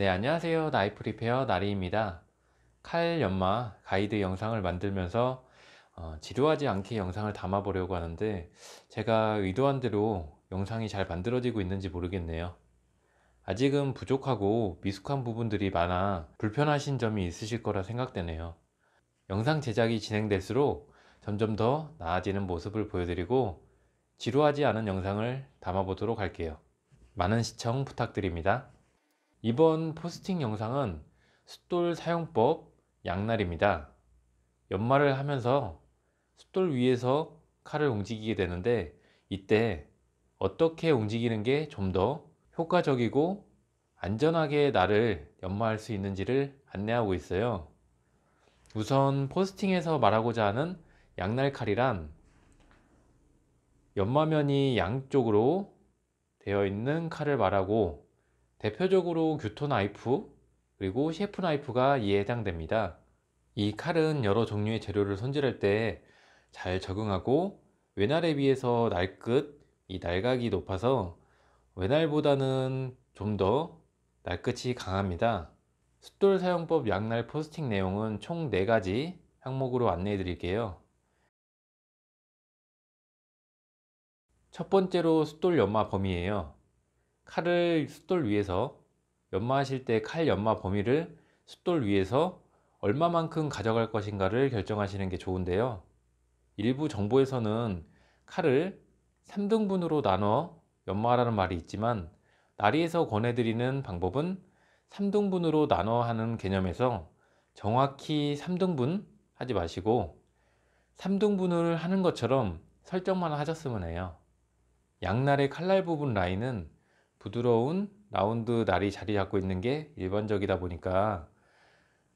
네 안녕하세요 나이프 리페어 나리입니다 칼 연마 가이드 영상을 만들면서 어, 지루하지 않게 영상을 담아 보려고 하는데 제가 의도한 대로 영상이 잘 만들어지고 있는지 모르겠네요 아직은 부족하고 미숙한 부분들이 많아 불편하신 점이 있으실 거라 생각되네요 영상 제작이 진행될수록 점점 더 나아지는 모습을 보여드리고 지루하지 않은 영상을 담아보도록 할게요. 많은 시청 부탁드립니다. 이번 포스팅 영상은 숫돌 사용법 양날입니다. 연말을 하면서 숫돌 위에서 칼을 움직이게 되는데 이때 어떻게 움직이는 게 좀 더 효과적이고 안전하게 나를 연마할 수 있는지를 안내하고 있어요. 우선 포스팅에서 말하고자 하는 양날 칼이란 연마면이 양쪽으로 되어 있는 칼을 말하고 대표적으로 규토 나이프 그리고 셰프 나이프가 이에 해당됩니다. 이 칼은 여러 종류의 재료를 손질할 때 잘 적응하고 외날에 비해서 날끝, 이 날각이 높아서 외날보다는 좀 더 날끝이 강합니다. 숫돌 사용법 양날 포스팅 내용은 총 4가지 항목으로 안내해 드릴게요. 첫 번째로 숫돌 연마 범위에요 칼을 숫돌 위에서 연마하실 때 칼 연마 범위를 숫돌 위에서 얼마만큼 가져갈 것인가를 결정하시는 게 좋은데요. 일부 정보에서는 칼을 3등분으로 나눠 연마하라는 말이 있지만 나리에서 권해드리는 방법은 3등분으로 나눠 하는 개념에서 정확히 3등분 하지 마시고 3등분을 하는 것처럼 설정만 하셨으면 해요. 양날의 칼날 부분 라인은 부드러운 라운드 날이 자리 잡고 있는 게 일반적이다 보니까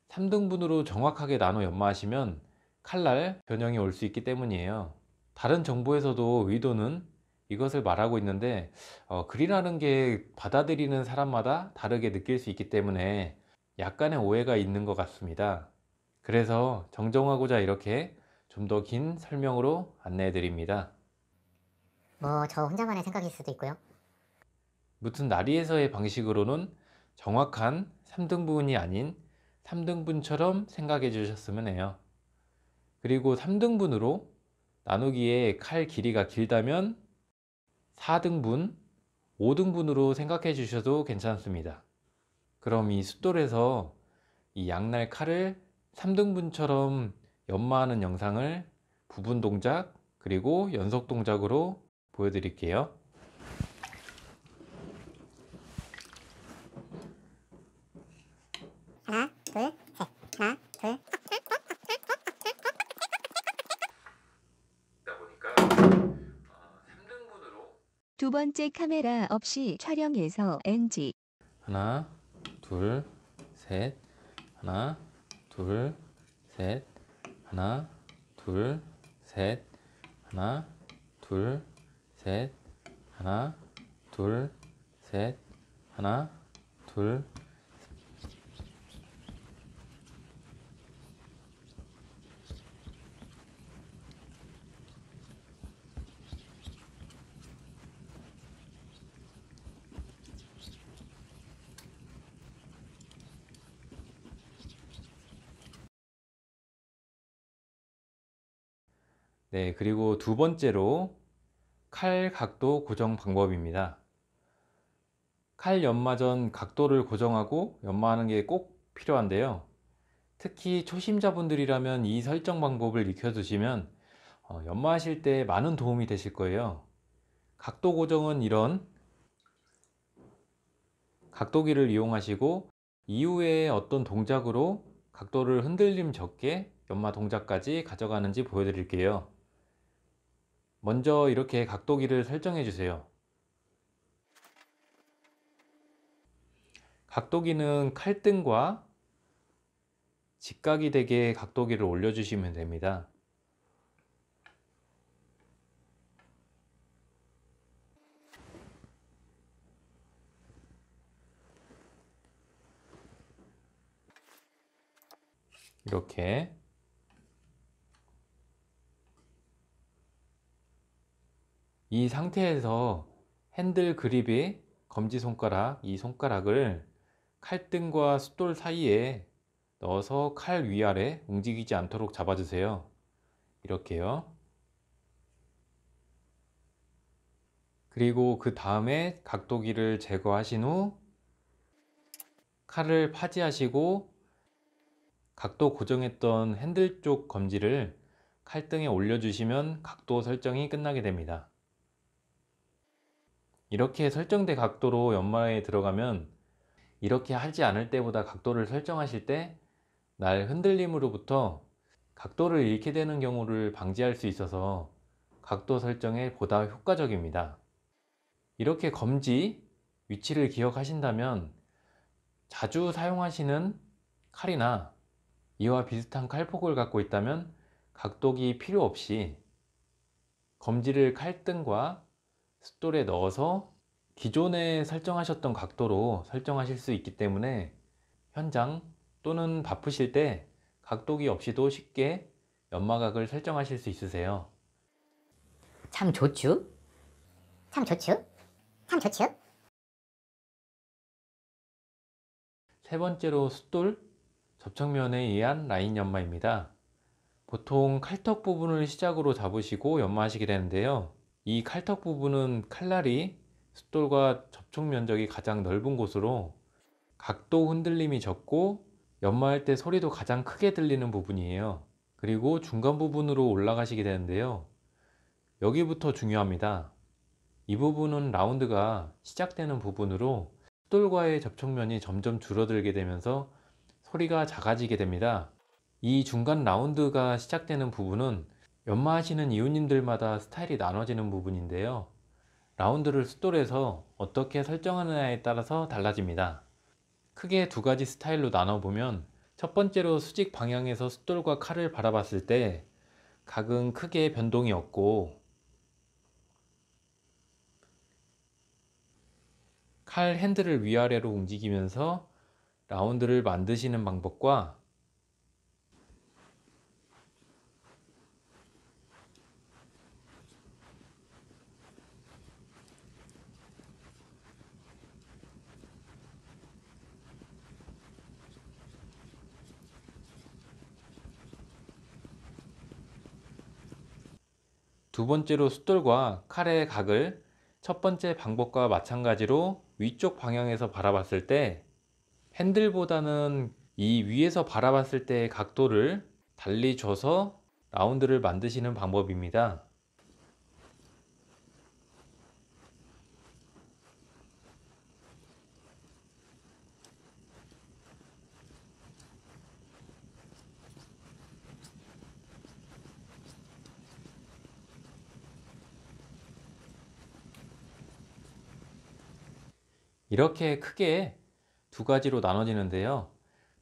3등분으로 정확하게 나눠 연마하시면 칼날 변형이 올 수 있기 때문이에요 다른 정보에서도 의도는 이것을 말하고 있는데 어, 글이라는 게 받아들이는 사람마다 다르게 느낄 수 있기 때문에 약간의 오해가 있는 것 같습니다 그래서 정정하고자 이렇게 좀 더 긴 설명으로 안내해 드립니다 뭐 저 혼자만의 생각일 수도 있고요 무튼 나리에서의 방식으로는 정확한 3등분이 아닌 3등분처럼 생각해 주셨으면 해요. 그리고 3등분으로 나누기에 칼 길이가 길다면 4등분, 5등분으로 생각해 주셔도 괜찮습니다. 그럼 이 숫돌에서 이 양날 칼을 3등분처럼 연마하는 영상을 부분 동작 그리고 연속 동작으로 보여드릴게요. 번째 카메라 없이 촬영해서 NG. 하나, 둘, 셋. 하나, 둘, 셋. 하나, 둘, 셋. 하나, 둘, 셋. 하나, 둘, 셋. 하나, 둘, 네, 그리고 두 번째로 칼 각도 고정 방법입니다. 칼 연마 전 각도를 고정하고 연마하는 게 꼭 필요한데요. 특히 초심자분들이라면 이 설정 방법을 익혀두시면 어, 연마하실 때 많은 도움이 되실 거예요. 각도 고정은 이런 각도기를 이용하시고 이후에 어떤 동작으로 각도를 흔들림 적게 연마 동작까지 가져가는지 보여드릴게요. 먼저 이렇게 각도기를 설정해 주세요. 각도기는 칼등과 직각이 되게 각도기를 올려주시면 됩니다. 이렇게 이 상태에서 핸들 그립이 검지 손가락, 이 손가락을 칼등과 숫돌 사이에 넣어서 칼 위아래 움직이지 않도록 잡아주세요. 이렇게요. 그리고 그 다음에 각도기를 제거하신 후 칼을 파지하시고 각도 고정했던 핸들 쪽 검지를 칼등에 올려주시면 각도 설정이 끝나게 됩니다. 이렇게 설정된 각도로 연마에 들어가면 이렇게 하지 않을 때보다 각도를 설정하실 때 날 흔들림으로부터 각도를 잃게 되는 경우를 방지할 수 있어서 각도 설정에 보다 효과적입니다. 이렇게 검지, 위치를 기억하신다면 자주 사용하시는 칼이나 이와 비슷한 칼폭을 갖고 있다면 각도기 필요 없이 검지를 칼등과 숫돌에 넣어서 기존에 설정하셨던 각도로 설정하실 수 있기 때문에 현장 또는 바쁘실 때 각도기 없이도 쉽게 연마각을 설정하실 수 있으세요 참 좋죠? 참 좋죠? 참 좋죠? 세 번째로 숫돌 접착면에 의한 라인 연마입니다 보통 칼턱 부분을 시작으로 잡으시고 연마하시게 되는데요 이 칼턱 부분은 칼날이 숫돌과 접촉 면적이 가장 넓은 곳으로 각도 흔들림이 적고 연마할 때 소리도 가장 크게 들리는 부분이에요 그리고 중간 부분으로 올라가시게 되는데요 여기부터 중요합니다 이 부분은 라운드가 시작되는 부분으로 숫돌과의 접촉면이 점점 줄어들게 되면서 소리가 작아지게 됩니다 이 중간 라운드가 시작되는 부분은 연마하시는 이웃님들마다 스타일이 나눠지는 부분인데요. 라운드를 숫돌에서 어떻게 설정하느냐에 따라서 달라집니다. 크게 두 가지 스타일로 나눠보면 첫 번째로 수직 방향에서 숫돌과 칼을 바라봤을 때 각은 크게 변동이 없고 칼 핸들을 위아래로 움직이면서 라운드를 만드시는 방법과 두 번째로 숫돌과 칼의 각을 첫 번째 방법과 마찬가지로 위쪽 방향에서 바라봤을 때 핸들보다는 이 위에서 바라봤을 때의 각도를 달리 줘서 라운드를 만드시는 방법입니다. 이렇게 크게 두 가지로 나눠지는데요.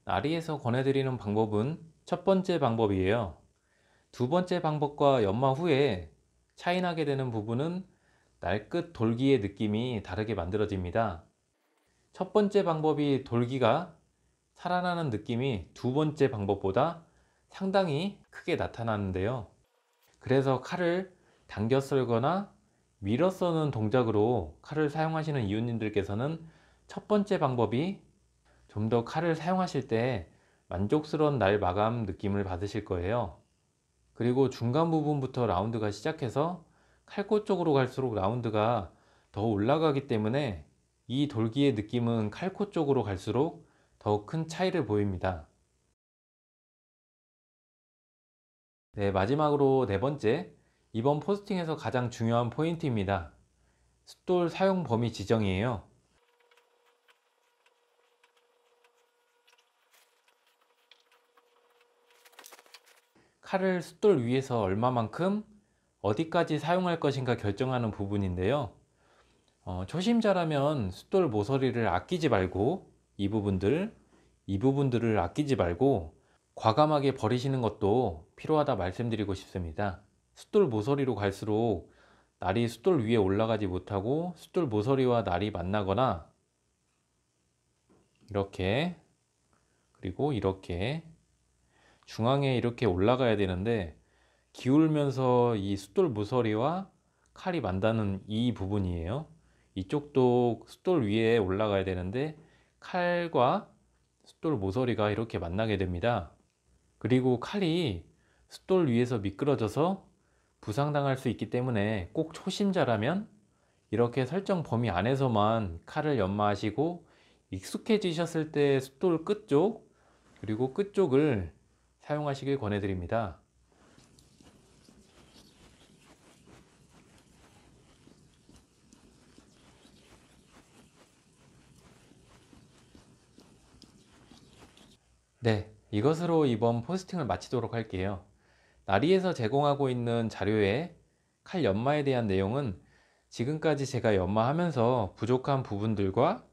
나리에서 권해드리는 방법은 첫 번째 방법이에요. 두 번째 방법과 연마 후에 차이나게 되는 부분은 날끝 돌기의 느낌이 다르게 만들어집니다. 첫 번째 방법이 돌기가 살아나는 느낌이 두 번째 방법보다 상당히 크게 나타나는데요. 그래서 칼을 당겨 쓸거나 밀어 써는 동작으로 칼을 사용하시는 이웃님들께서는 첫 번째 방법이 좀 더 칼을 사용하실 때 만족스러운 날 마감 느낌을 받으실 거예요. 그리고 중간 부분부터 라운드가 시작해서 칼꽃 쪽으로 갈수록 라운드가 더 올라가기 때문에 이 돌기의 느낌은 칼코 쪽으로 갈수록 더 큰 차이를 보입니다. 네, 마지막으로 네 번째, 이번 포스팅에서 가장 중요한 포인트입니다. 숫돌 사용 범위 지정이에요. 칼을 숫돌 위에서 얼마만큼 어디까지 사용할 것인가 결정하는 부분인데요. 어, 초심자라면 숫돌 모서리를 아끼지 말고 이 부분들, 이 부분들을 아끼지 말고 과감하게 버리시는 것도 필요하다 말씀드리고 싶습니다. 숫돌 모서리로 갈수록 날이 숫돌 위에 올라가지 못하고 숫돌 모서리와 날이 만나거나 이렇게 그리고 이렇게 중앙에 이렇게 올라가야 되는데 기울면서 이 숫돌 모서리와 칼이 만나는 이 부분이에요 이쪽도 숫돌 위에 올라가야 되는데 칼과 숫돌 모서리가 이렇게 만나게 됩니다 그리고 칼이 숫돌 위에서 미끄러져서 부상당할 수 있기 때문에 꼭 초심자라면 이렇게 설정 범위 안에서만 칼을 연마하시고 익숙해지셨을 때 숫돌 끝쪽 그리고 끝쪽을 사용하시길 권해드립니다. 네, 이것으로 이번 포스팅을 마치도록 할게요. 나리에서 제공하고 있는 자료에 칼 연마에 대한 내용은 지금까지 제가 연마하면서 부족한 부분들과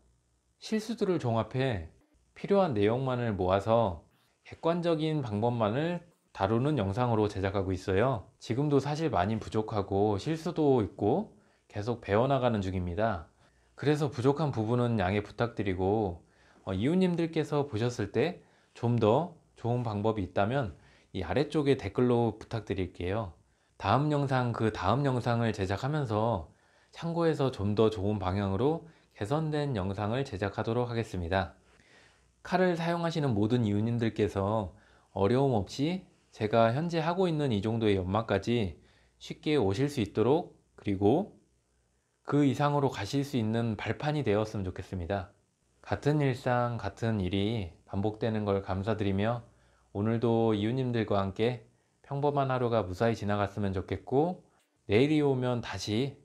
실수들을 종합해 필요한 내용만을 모아서 객관적인 방법만을 다루는 영상으로 제작하고 있어요. 지금도 사실 많이 부족하고 실수도 있고 계속 배워나가는 중입니다. 그래서 부족한 부분은 양해 부탁드리고 어, 이웃님들께서 보셨을 때 좀 더 좋은 방법이 있다면 이 아래쪽에 댓글로 부탁드릴게요. 다음 영상 그 다음 영상을 제작하면서 참고해서 좀 더 좋은 방향으로 개선된 영상을 제작하도록 하겠습니다. 칼을 사용하시는 모든 이웃님들께서 어려움 없이 제가 현재 하고 있는 이 정도의 연마까지 쉽게 오실 수 있도록 그리고 그 이상으로 가실 수 있는 발판이 되었으면 좋겠습니다. 같은 일상 같은 일이 반복되는 걸 감사드리며 오늘도 이웃님들과 함께 평범한 하루가 무사히 지나갔으면 좋겠고 내일이 오면 다시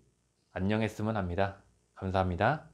안녕했으면 합니다. 감사합니다.